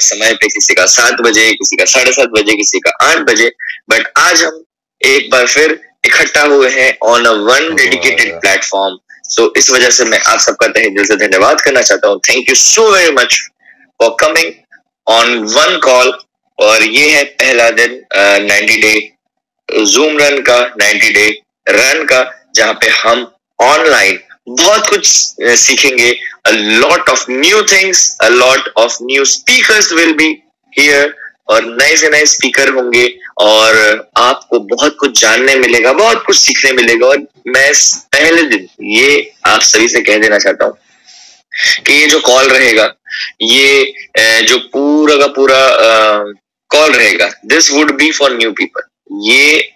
समय पे किसी का सात बजे किसी का साढ़े सात बजे किसी का आठ बजे बट आज हम एक बार फिर इकट्ठा हुए हैं on a one dedicated platform so इस वजह से मैं आप सबका तहे दिल से धन्यवाद करना चाहता हूँ thank you so very much for coming on one call और ये है पहला दिन नाइन्टी डे जूम रन का नाइन्टी डे रन का जहां पे हम ऑनलाइन बहुत कुछ सीखेंगे a lot of new things a lot of new speakers will be here और नए से नए स्पीकर होंगे और आपको बहुत कुछ जानने मिलेगा बहुत कुछ सीखने मिलेगा और मैं पहले दिन ये आप सभी से कह देना चाहता हूं कि ये जो कॉल रहेगा ये जो पूरा का पूरा कॉल रहेगा this would be for new people ये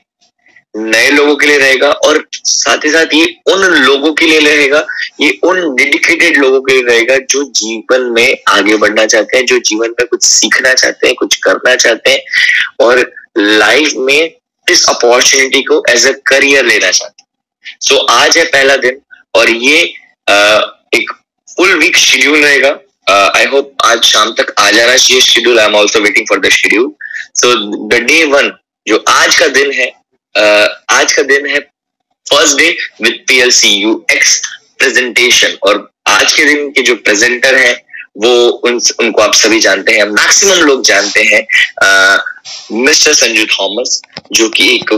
नए लोगों के लिए रहेगा और साथ ही साथ ये उन लोगों के लिए रहेगा ये उन डेडिकेटेड लोगों के लिए रहेगा जो जीवन में आगे बढ़ना चाहते हैं जो जीवन में कुछ सीखना चाहते हैं कुछ करना चाहते हैं और लाइफ में इस अपॉर्चुनिटी को एज अ करियर लेना चाहते हैं सो so, आज है पहला दिन और ये आ, एक फुल वीक शेड्यूल रहेगा आई होप आज शाम तक आ जाना चाहिए schedule I am also waiting for the schedule so the day one जो आज का दिन है uh, आज का दिन है first day with PLC U X presentation और आज के दिन के जो प्रेजेंटर हैं वो उन उनको आप सभी जानते हैं मैक्सिमम लोग जानते हैं मिस्टर संजू थॉमस जो कि एक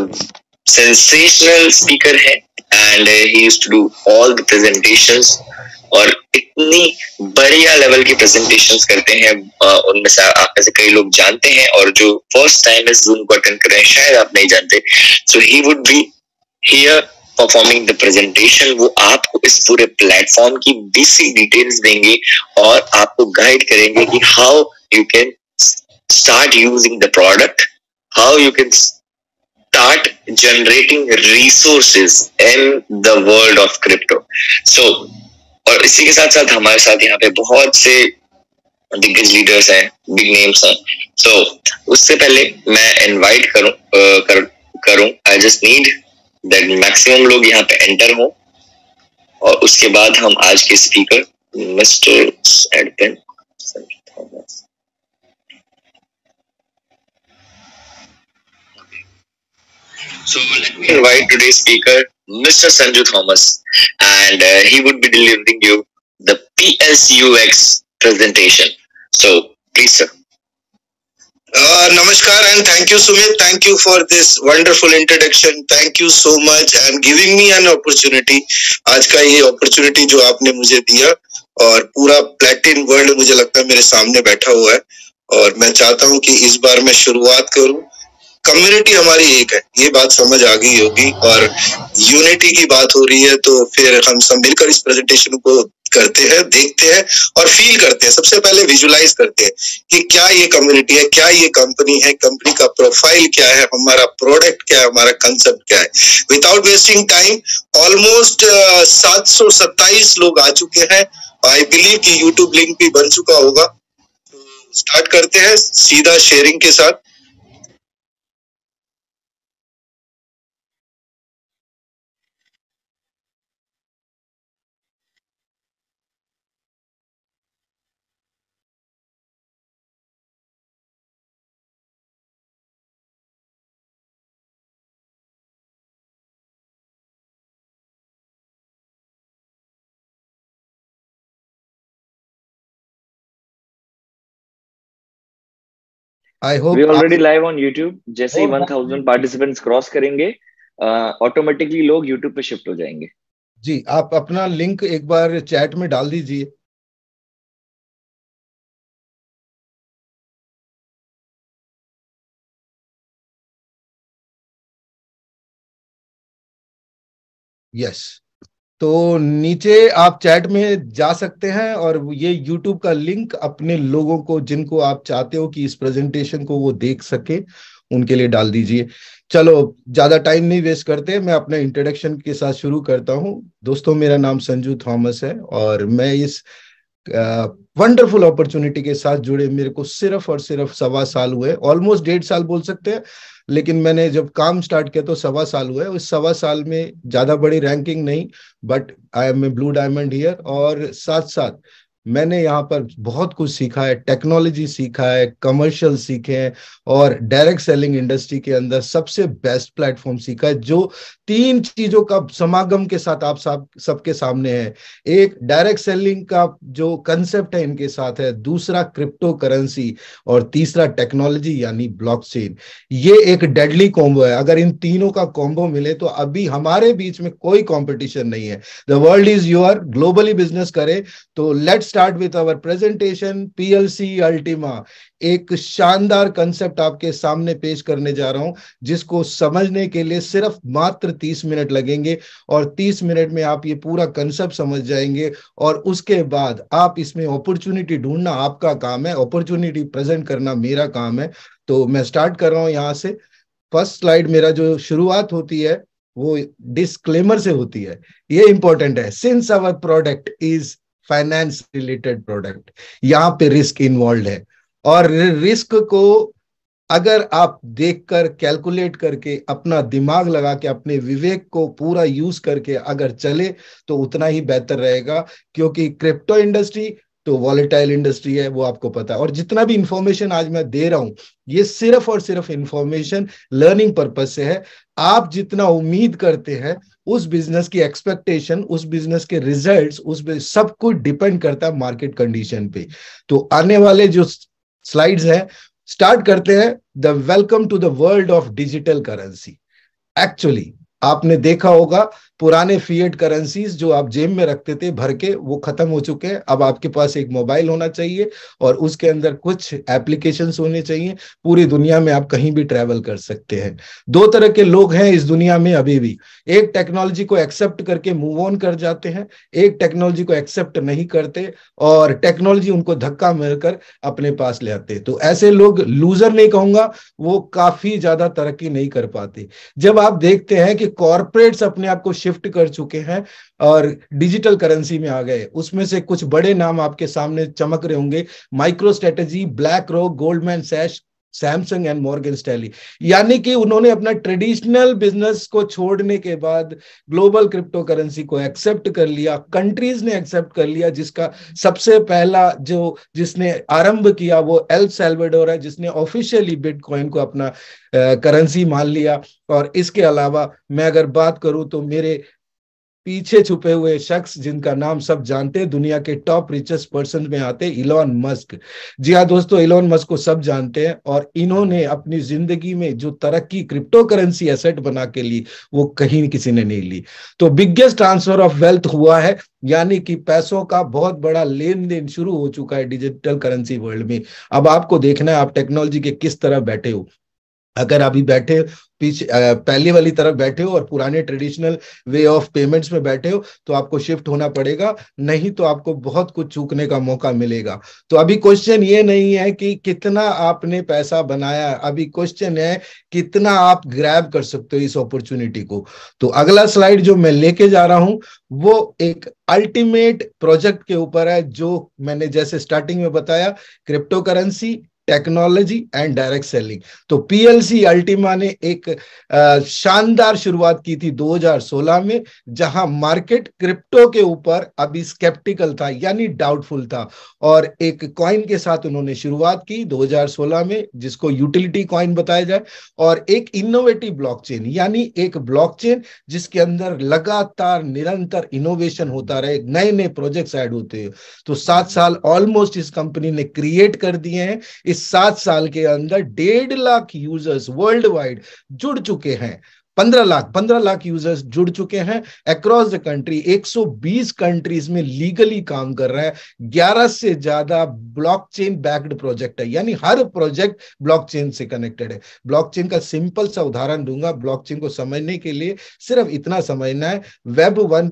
सेंसेशनल स्पीकर है and he to do all the presentations और इतनी बढ़िया लेवल की प्रेजेंटेशन करते हैं उनमें से आप ऐसे कई लोग जानते हैं और जो फर्स्ट टाइम इस जूम को अटेंड कर रहे हैं शायद आप नहीं जानते so he would be here performing the presentation वो आपको इस पूरे प्लेटफॉर्म की बेसिक डिटेल्स देंगे और आपको गाइड करेंगे कि how you can start using the product how you can start generating resources in the world of crypto so और इसी के साथ साथ हमारे साथ यहाँ पे बहुत से दिग्गज लीडर्स हैं बिग नेम्स हैं सो so, उससे पहले मैं इनवाइट करूं कर, करूं I just need that maximum लोग यहाँ पे एंटर हो और उसके बाद हम आज के स्पीकर मिस्टर एडपिन So let me invite today's speaker, Mr. Sanju Thomas, and uh, he would be delivering you the PSUX presentation. So, please, sir. Uh, namaskar and thank you, Sumit. Thank you for this wonderful introduction. Thank you so much and giving me an opportunity. आज का ये opportunity जो आपने मुझे दिया और पूरा प्लेटिन world मुझे लगता है मेरे सामने बैठा हुआ है और मैं चाहता हूँ कि इस बार मैं शुरुआत करूँ कम्युनिटी हमारी एक है ये बात समझ आ गई होगी और यूनिटी की बात हो रही है तो फिर हम सब मिलकर इस प्रेजेंटेशन को करते हैं देखते हैं और फील करते हैं सबसे पहले विजुलाइज करते हैं कि क्या ये कम्युनिटी है क्या ये कंपनी है कंपनी का प्रोफाइल क्या है हमारा प्रोडक्ट क्या है हमारा कंसेप्ट क्या है विदाउट वेस्टिंग टाइम ऑलमोस्ट सात सौ लोग आ चुके हैं आई बिलीव की यूट्यूब लिंक भी बन चुका होगा स्टार्ट तो करते हैं सीधा शेयरिंग के साथ I hope we already live on YouTube जैसे ही 1000 पार्टिसिपेंट्स क्रॉस करेंगे ऑटोमेटिकली uh, लोग YouTube पे शिफ्ट हो जाएंगे जी आप अपना लिंक एक बार चैट में डाल दीजिए यस yes. तो नीचे आप चैट में जा सकते हैं और ये यूट्यूब का लिंक अपने लोगों को जिनको आप चाहते हो कि इस प्रेजेंटेशन को वो देख सके उनके लिए डाल दीजिए चलो ज्यादा टाइम नहीं वेस्ट करते मैं अपने इंट्रोडक्शन के साथ शुरू करता हूँ दोस्तों मेरा नाम संजू थॉमस है और मैं इस वंडरफुल uh, अपॉर्चुनिटी के साथ जुड़े मेरे को सिर्फ और सिर्फ सवा साल हुए ऑलमोस्ट डेढ़ साल बोल सकते हैं लेकिन मैंने जब काम स्टार्ट किया तो सवा साल हुआ है उस सवा साल में ज़्यादा बड़ी रैंकिंग नहीं but I am a blue diamond और साथ साथ मैंने यहाँ पर बहुत कुछ सीखा है टेक्नोलॉजी सीखा है कमर्शियल सीखे हैं और डायरेक्ट सेलिंग इंडस्ट्री के अंदर सबसे बेस्ट प्लेटफॉर्म सीखा है जो तीन चीजों का समागम के साथ आप सब सबके सामने है एक डायरेक्ट सेलिंग का जो कंसेप्ट है इनके साथ है दूसरा क्रिप्टो करेंसी और तीसरा टेक्नोलॉजी यानी ब्लॉकचेन ये एक डेडली कॉम्बो है अगर इन तीनों का कॉम्बो मिले तो अभी हमारे बीच में कोई कॉम्पिटिशन नहीं है the world is your globally business करे तो let's start with our presentation PLC Ultima एक शानदार कंसेप्ट आपके सामने पेश करने जा रहा हूं जिसको समझने के लिए सिर्फ मात्र 30 मिनट लगेंगे और 30 मिनट में आप ये पूरा कंसेप्ट समझ जाएंगे और उसके बाद आप इसमें अपॉर्चुनिटी ढूंढना आपका काम है अपॉर्चुनिटी प्रेजेंट करना मेरा काम है तो मैं स्टार्ट कर रहा हूं यहां से फर्स्ट स्लाइड मेरा जो शुरुआत होती है वो डिस्क्लेमर से होती है ये इंपॉर्टेंट है since our product is finance related product यहाँ पे रिस्क इन्वॉल्व है और रिस्क को अगर आप देखकर कैलकुलेट करके अपना दिमाग लगा के अपने विवेक को पूरा यूज करके अगर चले तो उतना ही बेहतर रहेगा क्योंकि क्रिप्टो इंडस्ट्री तो वॉलेटाइल इंडस्ट्री है वो आपको पता है और जितना भी इंफॉर्मेशन आज मैं दे रहा हूं ये सिर्फ और सिर्फ इंफॉर्मेशन लर्निंग पर्पज से है आप जितना उम्मीद करते हैं उस बिजनेस की एक्सपेक्टेशन उस बिजनेस के रिजल्ट्स उस सब कुछ डिपेंड करता है मार्केट कंडीशन पे तो आने वाले जो स्लाइड्स हैं स्टार्ट करते हैं the welcome to the world of digital currency actually आपने देखा होगा पुराने फीएड करेंसीज जो आप जेब में रखते थे भर के वो खत्म हो चुके हैं अब आपके पास एक मोबाइल होना चाहिए और उसके अंदर कुछ एप्लीकेशन होने चाहिए पूरी दुनिया में आप कहीं भी ट्रेवल कर सकते हैं दो तरह के लोग हैं इस दुनिया में अभी भी एक टेक्नोलॉजी को एक्सेप्ट करके मूव ऑन कर जाते हैं एक टेक्नोलॉजी को एक्सेप्ट नहीं करते और टेक्नोलॉजी उनको धक्का मिलकर अपने पास ले आते तो ऐसे लोग लूजर नहीं कहूंगा वो काफी ज्यादा तरक्की नहीं कर पाते जब आप देखते हैं कि कॉरपोरेट्स अपने आप को शिफ्ट शिफ्ट कर चुके हैं और डिजिटल करेंसी में आ गए उसमें से कुछ बड़े नाम आपके सामने चमक रहे होंगे MicroStrategy BlackRock Goldman Sachs Samsung and Morgan Stanley यानी कि उन्होंने अपना ट्रेडिशनल बिजनेस को छोड़ने के बाद ग्लोबल क्रिप्टो करेंसी को एक्सेप्ट कर लिया कंट्रीज ने एक्सेप्ट कर लिया जिसका सबसे पहला जो जिसने आरंभ किया वो एल सेल्वेडोर है जिसने ऑफिशियली बिटकॉइन को अपना करेंसी मान लिया और इसके अलावा मैं अगर बात करूं तो मेरे पीछे छुपे हुए शख्स जिनका नाम सब जानते हैं दुनिया के टॉप रिचेस्ट पर्सन में आते हैं इलॉन मस्क जी हाँ दोस्तों इलॉन मस्क को सब जानते हैं और इन्होंने अपनी जिंदगी में जो तरक्की क्रिप्टो करेंसी एसेट बना के ली वो कहीं किसी ने नहीं ली तो बिगेस्ट ट्रांसफर ऑफ वेल्थ हुआ है यानी कि पैसों का बहुत बड़ा लेन देन शुरू हो चुका है डिजिटल करेंसी वर्ल्ड में अब आपको देखना है आप टेक्नोलॉजी के किस तरह बैठे हो अगर अभी बैठे पीछे पहले वाली तरफ बैठे हो और पुराने ट्रेडिशनल वे ऑफ पेमेंट्स में बैठे हो तो आपको शिफ्ट होना पड़ेगा नहीं तो आपको बहुत कुछ चूकने का मौका मिलेगा तो अभी क्वेश्चन ये नहीं है कि कितना आपने पैसा बनाया अभी क्वेश्चन है कितना आप ग्रैब कर सकते हो इस अपॉर्चुनिटी को तो अगला स्लाइड जो मैं लेके जा रहा हूं वो एक अल्टीमेट प्रोजेक्ट के ऊपर है जो मैंने जैसे स्टार्टिंग में बताया cryptocurrency technology and direct selling तो पीएलसी अल्टीमा ने एक शानदार शुरुआत की थी 2016 में जहां मार्केट क्रिप्टो के ऊपर अभी स्केप्टिकल था यानी डाउटफुल था और एक कॉइन के साथ उन्होंने शुरुआत की 2016 में जिसको यूटिलिटी कॉइन बताया जाए और एक इनोवेटिव ब्लॉकचेन यानी एक ब्लॉकचेन जिसके अंदर लगातार निरंतर इनोवेशन होता रहे नए नए प्रोजेक्ट्स ऐड होते तो सात साल ऑलमोस्ट इस कंपनी ने क्रिएट कर दिए हैं इस सात साल के अंदर डेढ़ लाख यूजर्स वर्ल्ड वाइड जुड़ चुके हैं पंद्रह लाख पंद्रह लाख यूजर्स जुड़ चुके हैं अक्रॉस द कंट्री 120 कंट्रीज में लीगली काम कर रहा है ग्यारह से ज्यादा ब्लॉकचेन बैक्ड प्रोजेक्ट है यानी हर प्रोजेक्ट ब्लॉकचेन से कनेक्टेड है ब्लॉकचेन का सिंपल सा उदाहरण दूंगा ब्लॉकचेन को समझने के लिए सिर्फ इतना समझना है वेब वन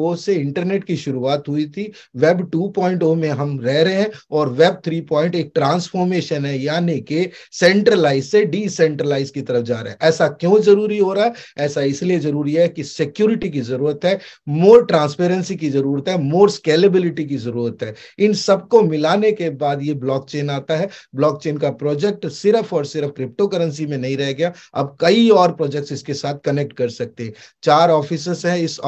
oh से इंटरनेट की शुरुआत हुई थी वेब टू oh में हम रह रहे हैं और वेब थ्री oh एक ट्रांसफॉर्मेशन है यानी कि सेंट्रलाइज से डिसेंट्रलाइज की तरफ जा रहा है ऐसा क्यों जरूरी हो रहा होगा ऐसा इसलिए जरूरी है कि सिक्योरिटी की जरूरत है मोर ट्रांसपेरेंसी की जरूरत है मोर स्केलेबिलिटी की जरूरत है इन सबको मिलाने के बाद ये ब्लॉकचेन आता है ब्लॉकचेन का प्रोजेक्ट सिर्फ और सिर्फ क्रिप्टो करेंसी में नहीं रह गया अब कई और प्रोजेक्ट्स इसके साथ कनेक्ट कर सकते हैं चार ऑफिस है इस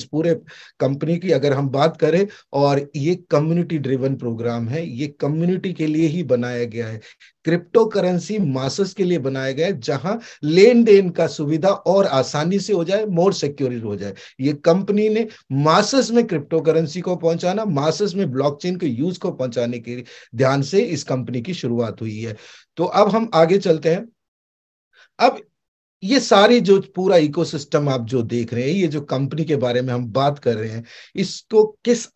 इस पूरे कंपनी की अगर हम बात करें और ये कम्युनिटी ड्रिवन प्रोग्राम है ये कम्युनिटी के लिए ही बनाया गया है क्रिप्टो करेंसी मासस के लिए बनाया गया है जहां लेन देन का सुविधा और आसानी से हो जाए मोर सिक्योरिटी हो जाए ये कंपनी ने मासस में क्रिप्टो करेंसी को पहुंचाना मासस में ब्लॉकचेन के यूज को पहुंचाने के ध्यान से इस कंपनी की शुरुआत हुई है तो अब हम आगे चलते हैं अब ये सारी जो पूरा इकोसिस्टम आप जो देख रहे हैं ये जो कंपनी के बारे में हम बात कर रहे हैं इसको किस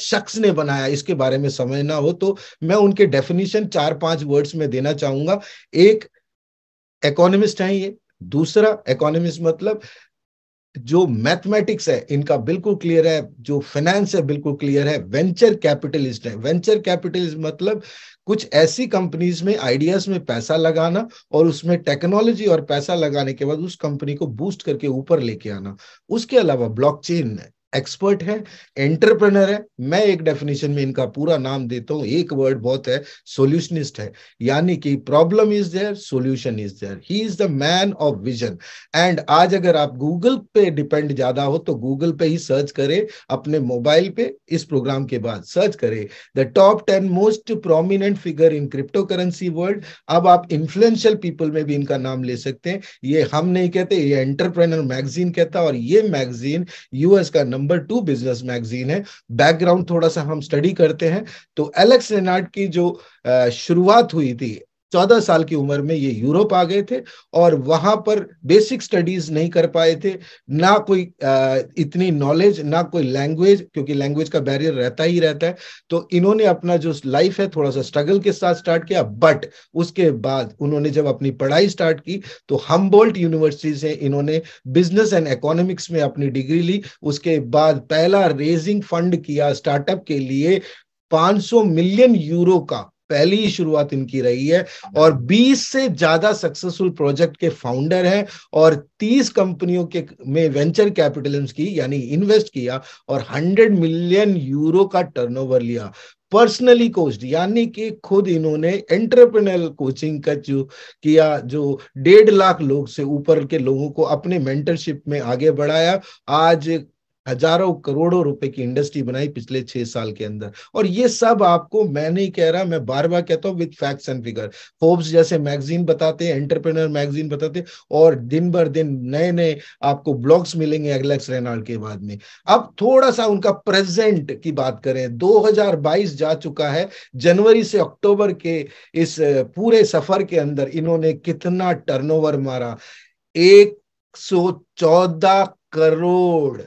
शख्स ने बनाया इसके बारे में समझना हो तो मैं उनके डेफिनेशन चार पांच वर्ड्स में देना चाहूंगा एक इकोनॉमिस्ट है ये दूसरा इकोनॉमिस्ट मतलब जो मैथमेटिक्स है इनका बिल्कुल क्लियर है जो फाइनेंस है बिल्कुल क्लियर है वेंचर कैपिटलिस्ट है वेंचर कैपिटलिस्ट मतलब कुछ ऐसी कंपनीज में आइडियाज में पैसा लगाना और उसमें टेक्नोलॉजी और पैसा लगाने के बाद उस कंपनी को बूस्ट करके ऊपर लेके आना उसके अलावा ब्लॉकचेन एक्सपर्ट है एंटरप्रेनर है मैं एक डेफिनेशन में इनका पूरा नाम देता हूं एक वर्ड बहुत है सोल्यूशनिस्ट है यानी कि problem is there solution is there he is the man of vision and आज अगर आप गूगल पे डिपेंड ज्यादा हो तो गूगल पे ही सर्च करें अपने मोबाइल पे इस प्रोग्राम के बाद सर्च करें the top ten most prominent figure in crypto currency world अब आप इन्फ्लुएंशियल पीपल में भी इनका नाम ले सकते हैं ये हम नहीं कहते ये एंटरप्रेनर मैगजीन कहता और ये मैगजीन यूएस का number number two business magazine है बैकग्राउंड थोड़ा सा हम स्टडी करते हैं तो एलेक्स रेनार्ड की जो शुरुआत हुई थी चौदह साल की उम्र में ये यूरोप आ गए थे और वहां पर बेसिक स्टडीज नहीं कर पाए थे ना कोई इतनी नॉलेज ना कोई लैंग्वेज क्योंकि लैंग्वेज का बैरियर रहता ही रहता है तो इन्होंने अपना जो लाइफ है थोड़ा सा स्ट्रगल के साथ स्टार्ट किया बट उसके बाद उन्होंने जब अपनी पढ़ाई स्टार्ट की तो हम्बोल्ट यूनिवर्सिटी से इन्होंने बिजनेस एंड इकोनॉमिक्स में अपनी डिग्री ली उसके बाद पहला रेजिंग फंड किया स्टार्टअप के लिए 500 मिलियन यूरो का पहली शुरुआत इनकी रही है और 20 से ज्यादा सक्सेसफुल प्रोजेक्ट के फाउंडर हैं और 30 कंपनियों के में वेंचर कैपिटल की यानी इन्वेस्ट किया और 100 मिलियन यूरो का टर्नओवर लिया पर्सनली कोच्ड यानी कि खुद इन्होंने एंटरप्रेन्योरल कोचिंग का जो किया जो डेढ़ लाख लोग से ऊपर के लोगों को अपने मेंटरशिप में आगे बढ़ाया आज हजारों करोड़ों रुपए की इंडस्ट्री बनाई पिछले छह साल के अंदर और ये सब आपको मैं नहीं कह रहा मैं बार बार कहता हूँ with facts and figure Forbes जैसे मैगजीन बताते हैं एंटरप्रेनर मैगजीन बताते और दिन भर दिन नए नए आपको ब्लॉग्स मिलेंगे एलेक्स रेनाल्ड के बाद में अब थोड़ा सा उनका प्रेजेंट की बात करें दो जा चुका है जनवरी से अक्टूबर के इस पूरे सफर के अंदर इन्होंने कितना टर्नओवर मारा एक सौ चौदह करोड़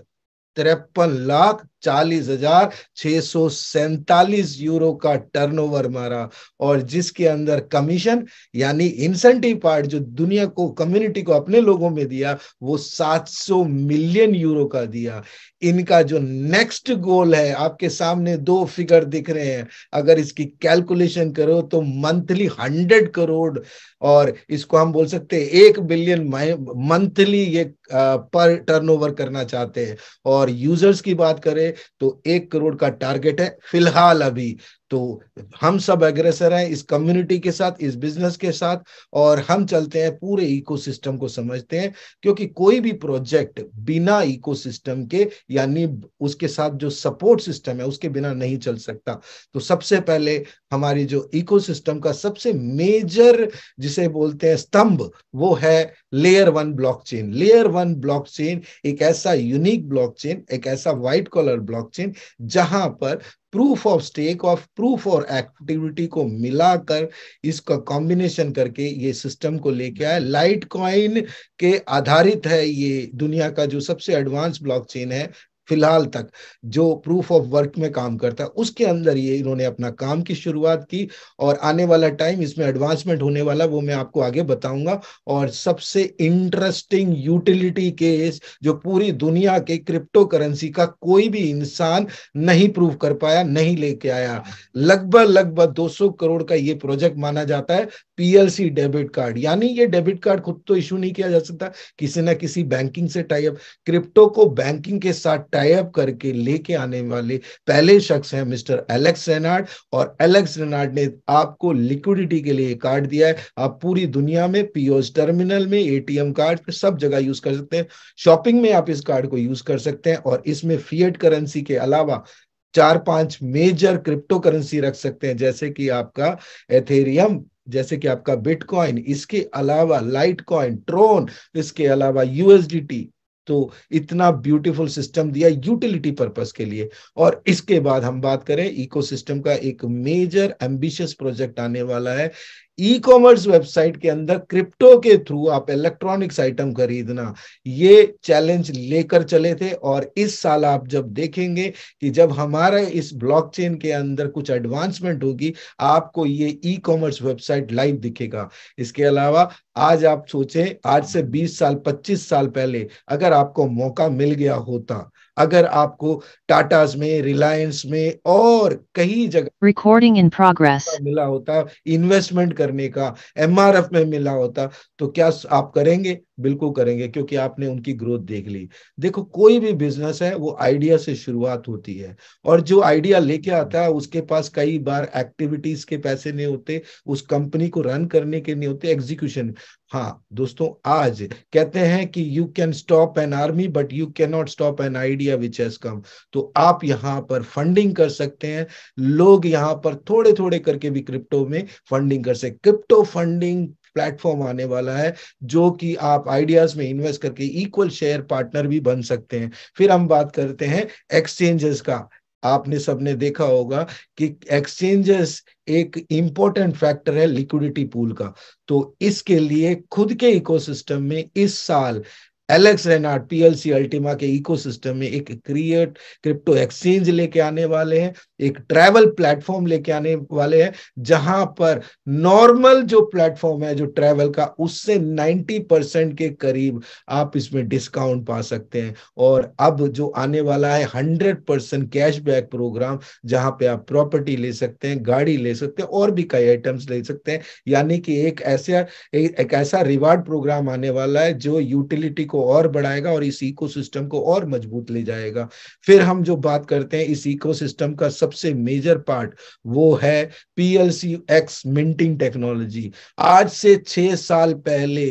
तिरपन लाख चालीस हजार छह सौ सैतालीस यूरो का टर्नओवर मारा और जिसके अंदर कमीशन यानी इंसेंटिव पार्ट जो दुनिया को कम्युनिटी को अपने लोगों में दिया वो 700 मिलियन यूरो का दिया इनका जो नेक्स्ट गोल है आपके सामने दो फिगर दिख रहे हैं अगर इसकी कैलकुलेशन करो तो मंथली हंड्रेड करोड़ और इसको हम बोल सकते हैं एक बिलियन मंथली ये पर टर्नओवर करना चाहते हैं और यूजर्स की बात करें तो एक करोड़ का टारगेट है फिलहाल अभी तो हम सब अग्रेसर हैं इस कम्युनिटी के साथ इस बिजनेस के साथ और हम चलते हैं पूरे इकोसिस्टम को समझते हैं क्योंकि कोई भी प्रोजेक्ट बिना इकोसिस्टम के यानी उसके साथ जो सपोर्ट सिस्टम है उसके बिना नहीं चल सकता तो सबसे पहले हमारी जो इकोसिस्टम का सबसे मेजर जिसे बोलते हैं स्तंभ वो है layer one blockchain layer one blockchain एक ऐसा यूनिक ब्लॉकचेन एक ऐसा व्हाइट कॉलर ब्लॉकचेन जहां पर proof of stake of proof और एक्टिविटी को मिलाकर इसका कॉम्बिनेशन करके ये सिस्टम को लेके आए लाइट कॉइन के आधारित है ये दुनिया का जो सबसे एडवांस ब्लॉकचेन है फिलहाल तक जो प्रूफ ऑफ वर्क में काम करता है उसके अंदर ये इन्होंने अपना काम की शुरुआत की और आने वाला टाइम इसमें एडवांसमेंट होने वाला वो मैं आपको आगे बताऊंगा और सबसे इंटरेस्टिंग यूटिलिटी केस जो पूरी दुनिया के क्रिप्टो करेंसी का कोई भी इंसान नहीं प्रूव कर पाया नहीं लेके आया लगभग लगभग दो करोड़ का ये प्रोजेक्ट माना जाता है पीएलसी डेबिट कार्ड यानी ये डेबिट कार्ड खुद तो इशू नहीं किया जा सकता किसी ना किसी बैंकिंग से टाइप क्रिप्टो को बैंकिंग के साथ टाइप करके लेके आने वाले पहले शख्स हैं मिस्टर एलेक्स रेनार्ड और एलेक्स रेनार्ड ने आपको लिक्विडिटी के लिए कार्ड दिया है आप पूरी दुनिया में पीओएस टर्मिनल में एटीएम कार्ड सब जगह यूज कर सकते हैं शॉपिंग में आप इस कार्ड को यूज कर सकते हैं और इसमें फियट करेंसी के अलावा चार पांच मेजर क्रिप्टो करेंसी रख सकते हैं जैसे कि आपका एथेरियम जैसे कि आपका बिटकॉइन इसके अलावा लाइट कॉइन ट्रोन इसके अलावा यूएसडीटी तो इतना ब्यूटीफुल सिस्टम दिया यूटिलिटी पर्पस के लिए और इसके बाद हम बात करें इकोसिस्टम का एक मेजर एम्बिशियस प्रोजेक्ट आने वाला है ई कॉमर्स वेबसाइट के अंदर क्रिप्टो के थ्रू आप इलेक्ट्रॉनिक्स आइटम खरीदना ये चैलेंज लेकर चले थे और इस साल आप जब देखेंगे कि जब हमारा इस ब्लॉकचेन के अंदर कुछ एडवांसमेंट होगी आपको ये ई कॉमर्स वेबसाइट लाइव दिखेगा इसके अलावा आज आप सोचें आज से 20 साल 25 साल पहले अगर आपको मौका मिल गया होता अगर आपको टाटाज में रिलायंस में और कई जगह रिकॉर्डिंग इन प्रोग्रेस मिला होता इन्वेस्टमेंट करने का एमआरएफ में मिला होता तो क्या आप करेंगे बिल्कुल करेंगे क्योंकि आपने उनकी ग्रोथ देख ली देखो कोई भी बिजनेस है वो आइडिया से शुरुआत होती है और जो आइडिया लेके आता है उसके पास कई बार एक्टिविटीज के पैसे नहीं होते उस कंपनी को रन करने के नहीं होते एग्जीक्यूशन हाँ दोस्तों आज कहते हैं कि you can stop an army but you can not stop an idea which has come तो आप यहाँ पर फंडिंग कर सकते हैं लोग यहाँ पर थोड़े थोड़े करके भी क्रिप्टो में फंडिंग कर सकते क्रिप्टो फंडिंग प्लेटफॉर्म आने वाला है जो कि आप आइडियाज में इन्वेस्ट करके इक्वल शेयर पार्टनर भी बन सकते हैं फिर हम बात करते हैं एक्सचेंजेस का आपने सबने देखा होगा कि एक्सचेंजेस एक इंपॉर्टेंट फैक्टर है लिक्विडिटी पूल का तो इसके लिए खुद के इकोसिस्टम में इस साल एलेक्स रेनार्ड पीएलसी अल्टीमा के इकोसिस्टम में एक क्रिएट क्रिप्टो एक्सचेंज लेके आने वाले हैं एक ट्रैवल प्लेटफॉर्म लेके आने वाले हैं जहां पर नॉर्मल जो प्लेटफॉर्म है जो ट्रैवल का उससे 90 परसेंट के करीब आप इसमें डिस्काउंट पा सकते हैं और अब जो आने वाला है 100 परसेंट कैशबैक प्रोग्राम जहां पे आप प्रॉपर्टी ले सकते हैं गाड़ी ले सकते हैं और भी कई आइटम्स ले सकते हैं यानी कि एक ऐसा एक, एक ऐसा रिवार्ड प्रोग्राम आने वाला है जो यूटिलिटी को और बढ़ाएगा और इस इको को और मजबूत ले जाएगा फिर हम जो बात करते हैं इस इको का सबसे मेजर पार्ट वो है पीएलसी एक्स मिंटिंग टेक्नोलॉजी आज से छह साल पहले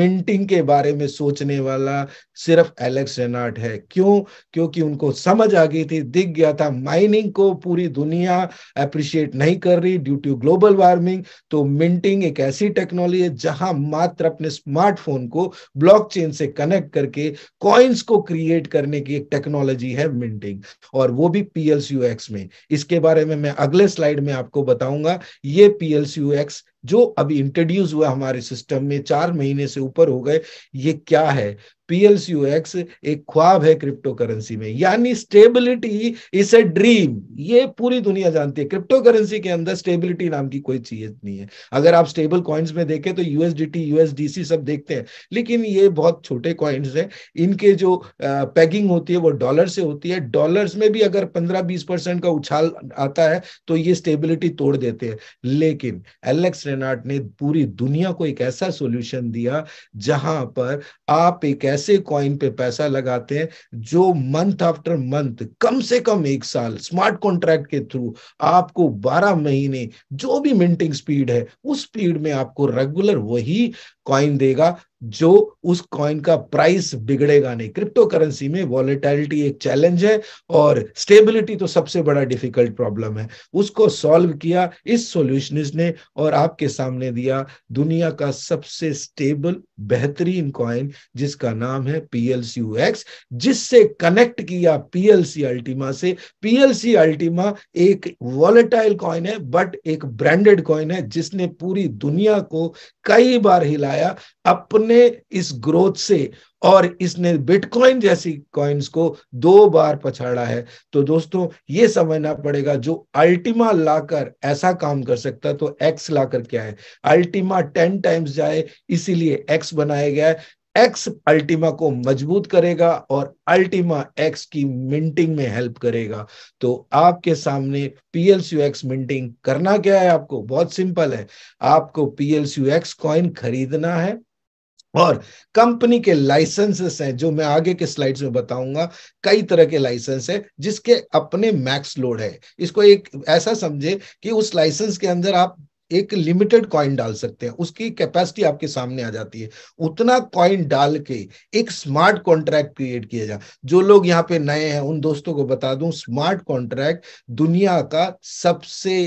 मिंटिंग के बारे में सोचने वाला सिर्फ एलेक्स रेनार्ड है क्यों क्योंकि उनको समझ आ गई थी दिख गया था माइनिंग को पूरी दुनिया अप्रिशिएट नहीं कर रही ड्यू टू ग्लोबल वार्मिंग तो मिंटिंग एक ऐसी टेक्नोलॉजी है जहां मात्र अपने स्मार्टफोन को ब्लॉकचेन से कनेक्ट करके कॉइन्स को क्रिएट करने की एक टेक्नोलॉजी है मिंटिंग और वो भी पीएलसी में इसके बारे में मैं अगले स्लाइड में आपको बताऊंगा ये पीएलसीयू एक्स जो अभी इंट्रोड्यूस हुआ हमारे सिस्टम में चार महीने से ऊपर हो गए ये क्या है पीएलसीयूएक्स एक ख्वाब है क्रिप्टो करेंसी में यानी स्टेबिलिटी इज ए ड्रीम ये पूरी दुनिया जानती है क्रिप्टो करेंसी के अंदर स्टेबिलिटी नाम की कोई चीज नहीं है अगर आप स्टेबल कॉइन्स में देखें तो यूएसडीटी यूएसडीसी सब देखते हैं लेकिन ये बहुत छोटे कॉइन्स हैं इनके जो पैगिंग होती है वो डॉलर से होती है डॉलर्स में भी अगर पंद्रह बीस परसेंट का उछाल आता है तो ये स्टेबिलिटी तोड़ देते हैं लेकिन एलेक्स नाथ ने पूरी दुनिया को एक ऐसा सॉल्यूशन दिया जहां पर आप एक ऐसे कॉइन पे पैसा लगाते हैं जो मंथ आफ्टर मंथ कम से कम एक साल स्मार्ट कॉन्ट्रैक्ट के थ्रू आपको 12 महीने जो भी मिंटिंग स्पीड है उस स्पीड में आपको रेगुलर वही कॉइन देगा जो उस कॉइन का प्राइस बिगड़ेगा नहीं क्रिप्टो करेंसी में वॉलेटिलिटी एक चैलेंज है और स्टेबिलिटी तो सबसे बड़ा डिफिकल्ट प्रॉब्लम है उसको सॉल्व किया इस सोल्यूशनिस्ट ने और आपके सामने दिया दुनिया का सबसे स्टेबल बेहतरीन कॉइन जिसका नाम है पीएलसीयू एक्स जिससे कनेक्ट किया पीएलसी अल्टीमा से पीएलसी अल्टीमा एक वॉलेटाइल कॉइन है बट एक ब्रांडेड कॉइन है जिसने पूरी दुनिया को कई बार हिला लगाया अपने इस ग्रोथ से और इसने बिटकॉइन जैसी कॉइन्स को दो बार पछाड़ा है तो दोस्तों ये समझना पड़ेगा जो अल्टीमा लाकर ऐसा काम कर सकता तो एक्स लाकर क्या है अल्टीमा टेन टाइम्स जाए इसीलिए एक्स बनाया गया है एक्स अल्टीमा को मजबूत करेगा और अल्टीमा एक्स की मिंटिंग में हेल्प करेगा तो आपके सामने पीएलसीयू एक्स मिंटिंग करना क्या है आपको बहुत सिंपल है आपको पीएलसीयू एक्स कॉइन खरीदना है और कंपनी के लाइसेंसेस हैं जो मैं आगे के स्लाइड्स में बताऊंगा कई तरह के लाइसेंस है जिसके अपने मैक्स लोड है इसको एक ऐसा समझे कि उस लाइसेंस के अंदर आप एक लिमिटेड कॉइन डाल सकते हैं उसकी कैपेसिटी आपके सामने आ जाती है उतना कॉइन डाल के एक स्मार्ट कॉन्ट्रैक्ट क्रिएट किया जाए जो लोग यहाँ पे नए हैं उन दोस्तों को बता दूं स्मार्ट कॉन्ट्रैक्ट दुनिया का सबसे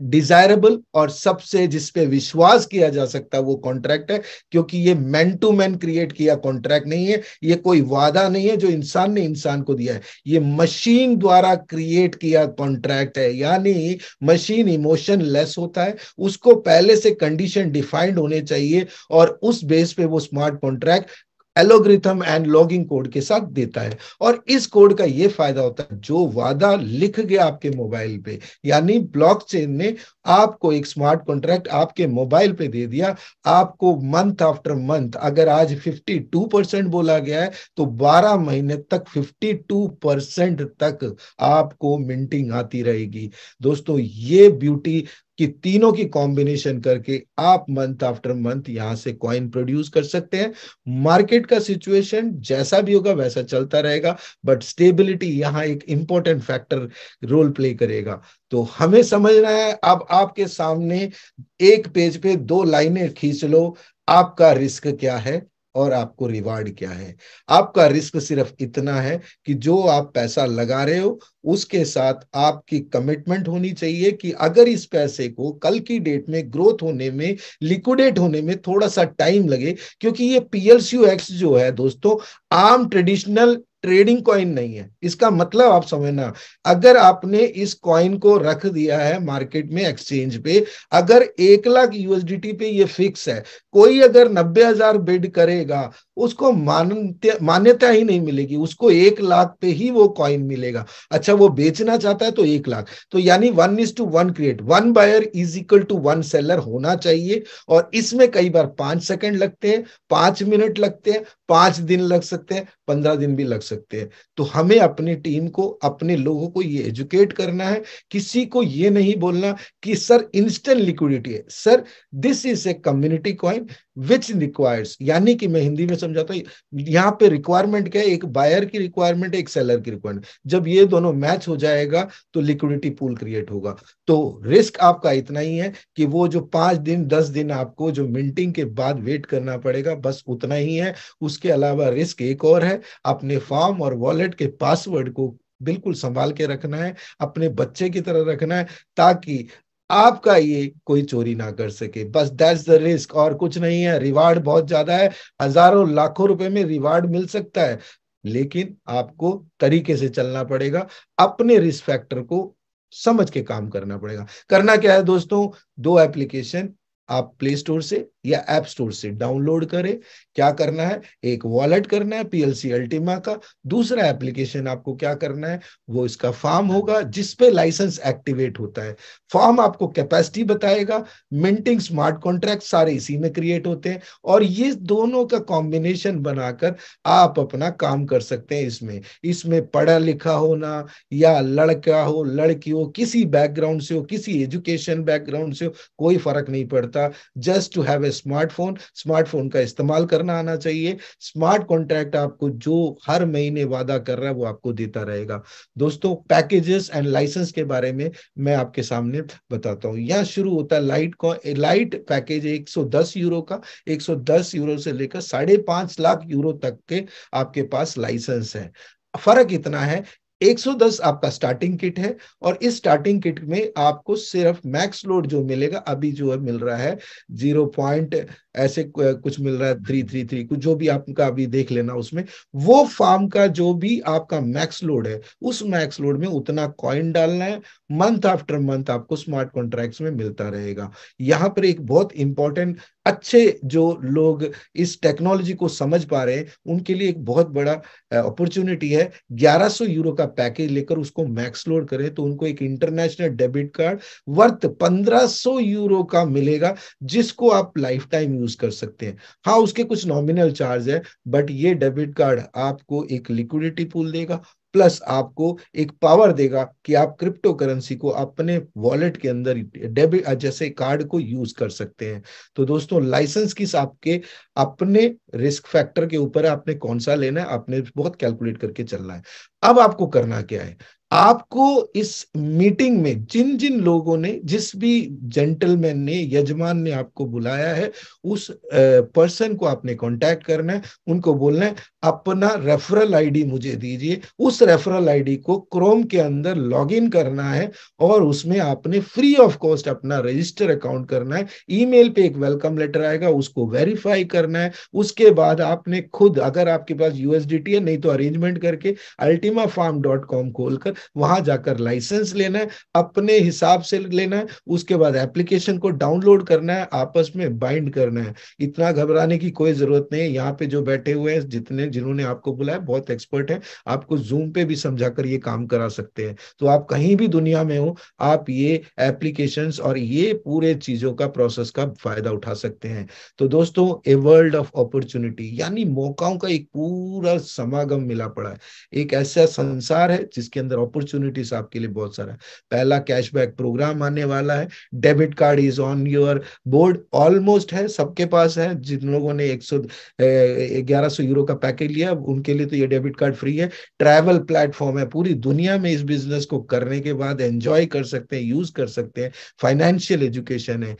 डिजायरेबल और सबसे जिस पे विश्वास किया जा सकता है वो कॉन्ट्रैक्ट है क्योंकि ये मैन टू मैन क्रिएट किया कॉन्ट्रैक्ट नहीं है ये कोई वादा नहीं है जो इंसान ने इंसान को दिया है ये मशीन द्वारा क्रिएट किया कॉन्ट्रैक्ट है यानी मशीन इमोशन लेस होता है उसको पहले से कंडीशन डिफाइंड होने चाहिए और उस बेस पे वो smart contract algorithm and logging code के साथ देता है और इस कोड का ये फायदा होता है जो वादा लिख गया आपके मोबाइल पे यानी ब्लॉकचेन ने आपको एक स्मार्ट कॉन्ट्रैक्ट आपके मोबाइल पे दे दिया आपको मंथ आफ्टर मंथ अगर आज 52 परसेंट बोला गया है तो 12 महीने तक 52 परसेंट तक आपको मिंटिंग आती रहेगी दोस्तों ये ब्यूटी कि तीनों की कॉम्बिनेशन करके आप मंथ आफ्टर मंथ यहां से कॉइन प्रोड्यूस कर सकते हैं मार्केट का सिचुएशन जैसा भी होगा वैसा चलता रहेगा बट स्टेबिलिटी यहाँ एक इंपॉर्टेंट फैक्टर रोल प्ले करेगा तो हमें समझना है अब आपके सामने एक पेज पे दो लाइनें खींच लो आपका रिस्क क्या है और आपको रिवार्ड क्या है आपका रिस्क सिर्फ इतना है कि जो आप पैसा लगा रहे हो उसके साथ आपकी कमिटमेंट होनी चाहिए कि अगर इस पैसे को कल की डेट में ग्रोथ होने में लिक्विडेट होने में थोड़ा सा टाइम लगे क्योंकि ये पीएलसीयू एक्स जो है दोस्तों आम ट्रेडिशनल ट्रेडिंग कॉइन नहीं है इसका मतलब आप समझना अगर आपने इस कॉइन को रख दिया है मार्केट में एक्सचेंज पे अगर एक लाख यूएसडीटी पे ये फिक्स है कोई अगर नब्बे हजार बिड करेगा उसको मान्य मान्यता ही नहीं मिलेगी उसको एक लाख पे ही वो कॉइन मिलेगा अच्छा वो बेचना चाहता है तो एक लाख तो यानी one is to one create one buyer is equal to one seller होना चाहिए और इसमें कई बार पांच सेकंड लगते हैं पांच मिनट लगते हैं पांच दिन लग सकते हैं पंद्रह दिन भी लग सकते हैं तो हमें अपनी टीम को अपने लोगों को ये एजुकेट करना है किसी को ये नहीं बोलना कि सर इंस्टेंट लिक्विडिटी है sir this is a community coin which requires यानी कि मैं हिंदी में समझाता हूँ यहाँ पे रिक्वायरमेंट क्या है एक बायर की रिक्वायरमेंट एक सेलर की रिक्वायरमेंट जब ये दोनों मैच हो जाएगा तो लिक्विडिटी पूल क्रिएट होगा तो रिस्क आपका इतना ही है कि वो जो पांच दिन दस दिन आपको जो मिनटिंग के बाद वेट करना पड़ेगा बस उतना ही है उसके अलावा रिस्क एक और है अपने फॉर्म और वॉलेट के पासवर्ड को बिल्कुल संभाल के रखना है अपने बच्चे की तरह रखना है ताकि आपका ये कोई चोरी ना कर सके बस दैट्स द रिस्क और कुछ नहीं है रिवार्ड बहुत ज्यादा है हजारों लाखों रुपए में रिवार्ड मिल सकता है लेकिन आपको तरीके से चलना पड़ेगा अपने रिस्क फैक्टर को समझ के काम करना पड़ेगा करना क्या है दोस्तों दो एप्लीकेशन आप प्ले स्टोर से या ऐप स्टोर से डाउनलोड करें क्या करना है एक वॉलेट करना है पीएलसी अल्टीमा का दूसरा एप्लीकेशन आपको क्या करना है वो इसका फॉर्म होगा जिसपे लाइसेंस एक्टिवेट होता है फॉर्म आपको कैपेसिटी बताएगा मिंटिंग स्मार्ट कॉन्ट्रैक्ट सारे इसी में क्रिएट होते हैं और ये दोनों का कॉम्बिनेशन बनाकर आप अपना काम कर सकते हैं इसमें इसमें पढ़ा लिखा होना या लड़का हो लड़की हो किसी बैकग्राउंड से हो किसी एजुकेशन बैकग्राउंड से हो कोई फर्क नहीं पड़ता just to have a smartphone smartphone का इस्तेमाल करना आना चाहिए स्मार्ट कॉन्ट्रैक्ट आपको जो हर महीने वादा कर रहा है वो आपको देता रहेगा दोस्तों पैकेजेस एंड लाइसेंस के बारे में मैं आपके सामने बताता हूँ यहाँ शुरू होता है लाइट लाइट पैकेज एक यूरो का एक यूरो से लेकर साढ़े लाख यूरो तक के आपके पास लाइसेंस है फर्क इतना है 110 आपका स्टार्टिंग किट है और इस स्टार्टिंग किट में आपको सिर्फ मैक्स लोड जो मिलेगा अभी जो मिल रहा है जीरो पॉइंट ऐसे कुछ मिल रहा है थ्री थ्री थ्री कुछ जो भी आपका अभी देख लेना उसमें वो फार्म का जो भी आपका मैक्स लोड है उस मैक्स लोड में उतना कॉइन डालना है मंथ आफ्टर मंथ आपको स्मार्ट कॉन्ट्रैक्ट में मिलता रहेगा यहाँ पर एक बहुत इंपॉर्टेंट अच्छे जो लोग इस टेक्नोलॉजी को समझ पा रहे हैं उनके लिए एक बहुत बड़ा अपॉर्चुनिटी है 1100 यूरो का पैकेज लेकर उसको मैक्स लोड करें तो उनको एक international debit card worth 1500 euro का मिलेगा जिसको आप लाइफ टाइम यूज कर सकते हैं हाँ उसके कुछ नॉमिनल चार्ज है बट ये डेबिट कार्ड आपको एक लिक्विडिटी पूल देगा प्लस आपको एक पावर देगा कि आप क्रिप्टो करेंसी को अपने वॉलेट के अंदर डेबिट जैसे कार्ड को यूज कर सकते हैं तो दोस्तों लाइसेंस किस आपके अपने रिस्क फैक्टर के ऊपर आपने कौन सा लेना है आपने बहुत कैलकुलेट करके चलना है अब आपको करना क्या है आपको इस मीटिंग में जिन जिन लोगों ने जिस भी जेंटलमैन ने यजमान ने आपको बुलाया है उस पर्सन को आपने कांटेक्ट करना है उनको बोलना है अपना रेफरल आईडी मुझे दीजिए उस रेफरल आईडी को क्रोम के अंदर लॉगिन करना है और उसमें आपने फ्री ऑफ कॉस्ट अपना रजिस्टर अकाउंट करना है ईमेल पे एक वेलकम लेटर आएगा उसको वेरीफाई करना है उसके बाद आपने खुद अगर आपके पास यूएसडीटी है नहीं तो अरेंजमेंट करके अल्टीमा फार्म डॉट कॉम खोलकर वहां जाकर लाइसेंस लेना है अपने हिसाब से लेना है उसके बाद एप्लीकेशन को डाउनलोड करना है आपस में बाइंड करना है इतना घबराने की कोई जरूरत नहीं है यहाँ पे जो बैठे हुए हैं जितने जिन्होंने आपको बुलाया बहुत एक्सपर्ट है आपको जूम पे भी समझा कर ये काम करा सकते हैं तो आप कहीं भी दुनिया में हो आप ये एप्लीकेशन और ये पूरे चीजों का प्रोसेस का फायदा उठा सकते हैं तो दोस्तों ए वर्ल्ड ऑफ अपॉर्चुनिटी यानी मौकाओं का एक पूरा समागम मिला पड़ा है एक ऐसा संसार है जिसके अंदर अपॉर्चुनिटीज आपके लिए बहुत सारा है पहला कैशबैक प्रोग्राम आने वाला है debit card is on your board almost है सबके पास है जिन लोगों ने एक सौ ग्यारह सौ यूरो का पैकेज लिया उनके लिए तो ये डेबिट कार्ड फ्री है ट्रैवल प्लेटफॉर्म है पूरी दुनिया में इस बिजनेस को करने के बाद एंजॉय कर सकते हैं यूज कर सकते हैं फाइनेंशियल एजुकेशन है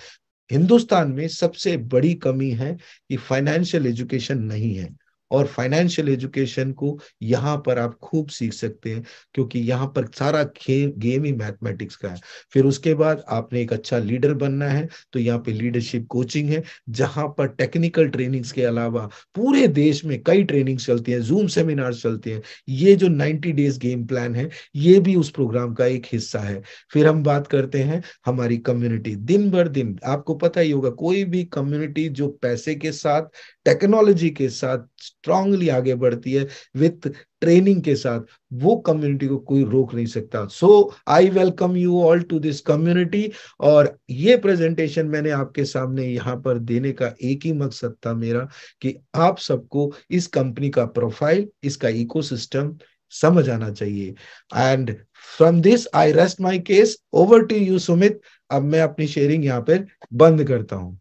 हिंदुस्तान में सबसे बड़ी कमी है कि फाइनेंशियल एजुकेशन नहीं है और फाइनेंशियल एजुकेशन को यहाँ पर आप खूब सीख सकते हैं क्योंकि यहाँ पर सारा गेम ही मैथमेटिक्स का है फिर उसके बाद आपने एक अच्छा लीडर बनना है तो यहाँ पे लीडरशिप कोचिंग है जहां पर टेक्निकल ट्रेनिंग्स के अलावा पूरे देश में कई ट्रेनिंग चलती है जूम सेमिनार चलते हैं ये जो नाइनटी डेज गेम प्लान है ये भी उस प्रोग्राम का एक हिस्सा है फिर हम बात करते हैं हमारी कम्युनिटी दिन भर दिन आपको पता ही होगा कोई भी कम्युनिटी जो पैसे के साथ टेक्नोलॉजी के साथ स्ट्रांगली आगे बढ़ती है विथ ट्रेनिंग के साथ वो कम्युनिटी को कोई रोक नहीं सकता so I welcome you all to this community और ये प्रेजेंटेशन मैंने आपके सामने यहाँ पर देने का एक ही मकसद था मेरा कि आप सबको इस कंपनी का प्रोफाइल इसका इकोसिस्टम समझ आना चाहिए and from this I rest my case over to you Sumit अब मैं अपनी शेयरिंग यहाँ पर बंद करता हूँ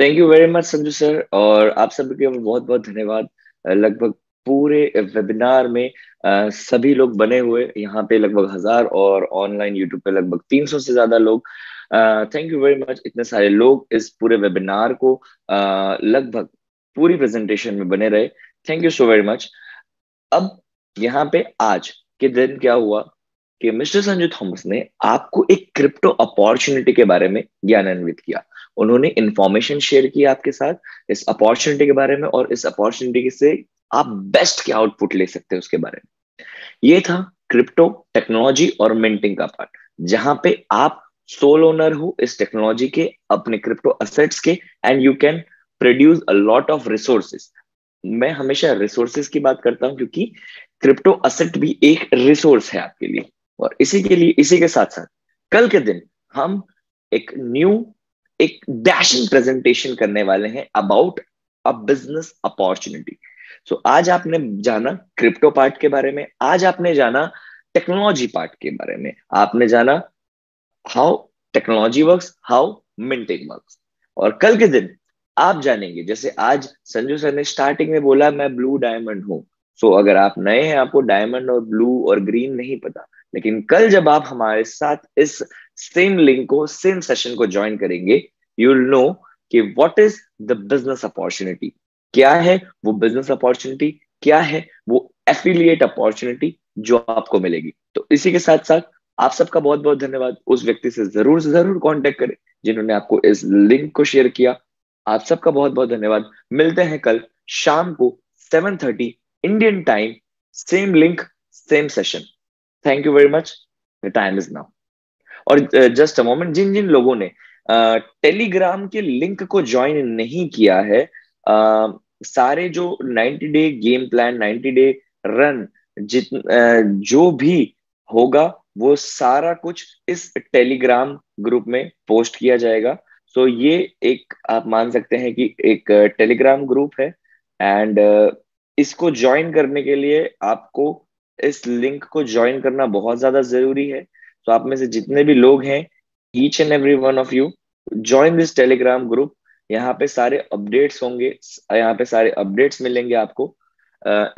thank you very much Sanju sir और आप सभी के बहुत बहुत धन्यवाद लगभग पूरे वेबिनार में आ, सभी लोग बने हुए यहाँ पे लगभग हजार और ऑनलाइन यूट्यूब पे लगभग 300 से ज्यादा लोग थैंक यू वेरी मच इतने सारे लोग इस पूरे वेबिनार को लगभग पूरी प्रेजेंटेशन में बने रहे thank you so very much अब यहाँ पे आज के दिन क्या हुआ कि मिस्टर संजू थॉमस ने आपको एक क्रिप्टो अपॉर्चुनिटी के बारे में ज्ञानान्वित किया उन्होंने इंफॉर्मेशन शेयर की आपके साथ इस अपॉर्चुनिटी के बारे में और इस अपॉर्चुनिटी से आप बेस्ट के आउटपुट ले सकते हैं उसके बारे में ये था क्रिप्टो टेक्नोलॉजी और मिंटिंग का पार्ट जहां पे आप सोल ओनर हो इस टेक्नोलॉजी के अपने क्रिप्टो असेट्स के and you can produce a lot of resources मैं हमेशा रिसोर्सेज की बात करता हूँ क्योंकि क्रिप्टो असेट भी एक रिसोर्स है आपके लिए और इसी के लिए इसी के साथ साथ कल के दिन हम एक न्यू एक डैशिंग प्रेजेंटेशन करने वाले हैं about a business opportunity so आज आपने जाना क्रिप्टो पार्ट के बारे में आज आपने जाना टेक्नोलॉजी पार्ट के बारे में आपने जाना how technology work how minting work और कल के दिन आप जानेंगे जैसे आज संजू सर ने स्टार्टिंग में बोला मैं ब्लू डायमंड हूं सो so, अगर आप नए हैं आपको डायमंड और ब्लू और ग्रीन नहीं पता लेकिन कल जब आप हमारे साथ इस सेम लिंक को सेम सेशन को ज्वाइन करेंगे यू विल नो कि what is the business opportunity क्या है वो बिजनेस अपॉर्चुनिटी क्या है वो एफिलिएट अपॉर्चुनिटी जो आपको मिलेगी तो इसी के साथ साथ आप सबका बहुत बहुत धन्यवाद उस व्यक्ति से जरूर से जरूर कॉन्टेक्ट करें जिन्होंने आपको इस लिंक को शेयर किया आप सबका बहुत बहुत धन्यवाद मिलते हैं कल शाम को 7:30 Indian time same link same session thank you very much the time is now और जस्ट अ मोमेंट जिन जिन लोगों ने टेलीग्राम के लिंक को ज्वाइन नहीं किया है आ, सारे जो 90 day game plan 90 day run जित जो भी होगा वो सारा कुछ इस टेलीग्राम ग्रुप में पोस्ट किया जाएगा सो so ये एक आप मान सकते हैं कि एक टेलीग्राम ग्रुप है एंड इसको ज्वाइन करने के लिए आपको इस लिंक को ज्वाइन करना बहुत ज्यादा जरूरी है तो आप में से जितने भी लोग हैं each and every one of you join this Telegram group यहाँ पे सारे अपडेट्स होंगे यहाँ पे सारे अपडेट्स मिलेंगे आपको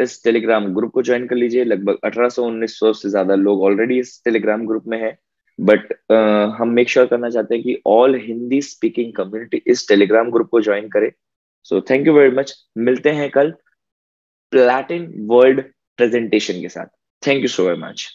इस टेलीग्राम ग्रुप को ज्वाइन कर लीजिए लगभग अठारह सौ से ज्यादा लोग ऑलरेडी इस टेलीग्राम ग्रुप में है बट uh, हम मेक श्योर sure करना चाहते हैं कि ऑल हिंदी स्पीकिंग कम्युनिटी इस टेलीग्राम ग्रुप को ज्वाइन करे so thank you very much मिलते हैं कल प्लैटिन वर्ल्ड प्रेजेंटेशन के साथ thank you so very much